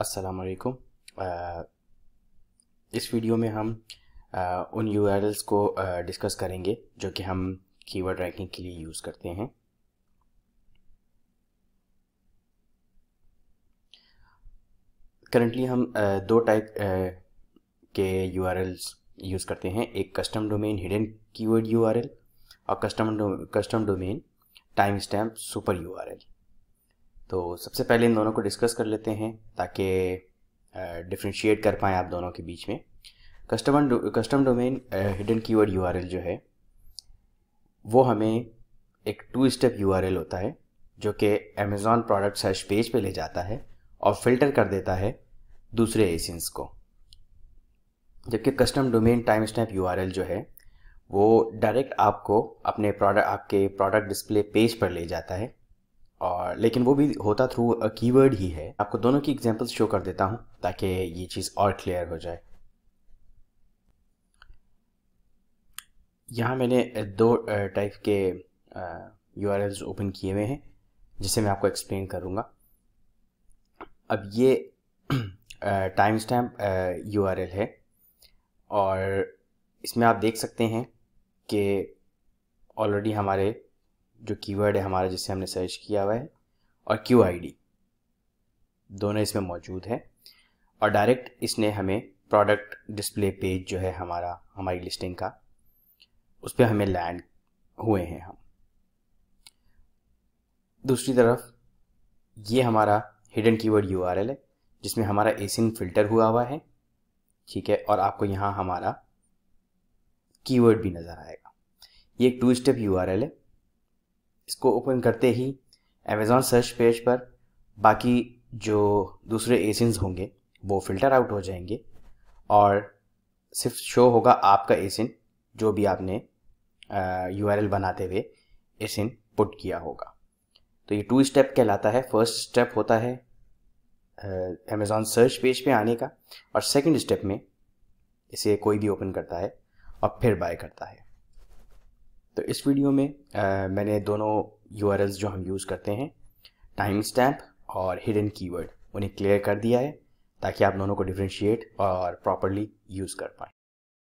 अस्सलाम वालेकुम uh, इस वीडियो में हम आ, uh, उन यू को डिस्कस uh, करेंगे जो कि हम कीवर्ड रैंकिंग के लिए यूज़ करते हैं करंटली हम आ, दो टाइप के यू यूज़ करते हैं एक custom domain hidden keyword URL और custom custom domain timestamp super URL तो सबसे पहले इन दोनों को डिस्कस कर लेते हैं ताकि डिफ्रेंशिएट कर पाएँ आप दोनों के बीच में customer custom domain hidden keyword URL जो है वो हमें एक टू स्टेप यूआरएल होता है जो कि अमेज़ॉन प्रोडक्ट सर्च पेज पे ले जाता है और फिल्टर कर देता है दूसरे एसेंस को जबकि कस्टम डोमेन टाइम स्टैप यू जो है वो डायरेक्ट आपको अपने प्रोडक्ट आपके प्रोडक्ट डिस्प्ले पेज पर ले जाता है और लेकिन वो भी होता थ्रू अ कीवर्ड ही है आपको दोनों की एग्जांपल्स शो कर देता हूँ ताकि ये चीज़ और क्लियर हो जाए यहाँ मैंने दो टाइप के यू ओपन किए हुए हैं जिसे मैं आपको एक्सप्लेन करूँगा अब ये टाइम स्टैम्प यू है और इसमें आप देख सकते हैं कि ऑलरेडी हमारे जो कीवर्ड है हमारा जिससे हमने सर्च किया हुआ है और क्यू आई दोनों इसमें मौजूद है और डायरेक्ट इसने हमें प्रोडक्ट डिस्प्ले पेज जो है हमारा हमारी लिस्टिंग का उस पर हमें लैंड हुए हैं हम दूसरी तरफ ये हमारा हिडन कीवर्ड यूआरएल है जिसमें हमारा एसिन फिल्टर हुआ हुआ है ठीक है और आपको यहाँ हमारा कीवर्ड भी नज़र आएगा ये एक टू स्टेप यूआरएल है इसको ओपन करते ही अमेज़ॉन सर्च पेज पर बाकी जो दूसरे एसिनस होंगे वो फ़िल्टर आउट हो जाएंगे और सिर्फ शो होगा आपका एसिन जो भी आपने यू आर एल बनाते हुए एसिन पुट किया होगा तो ये टू स्टेप कहलाता है फर्स्ट स्टेप होता है अमेज़ॉन सर्च पेज पे आने का और सेकंड स्टेप में इसे कोई भी ओपन करता है और फिर बाय करता है तो इस वीडियो में आ, मैंने दोनों यू जो हम यूज़ करते हैं टाइम स्टैम्प और हिडन कीवर्ड उन्हें क्लियर कर दिया है ताकि आप दोनों को डिफ्रेंशिएट और प्रॉपरली यूज़ कर पाएँ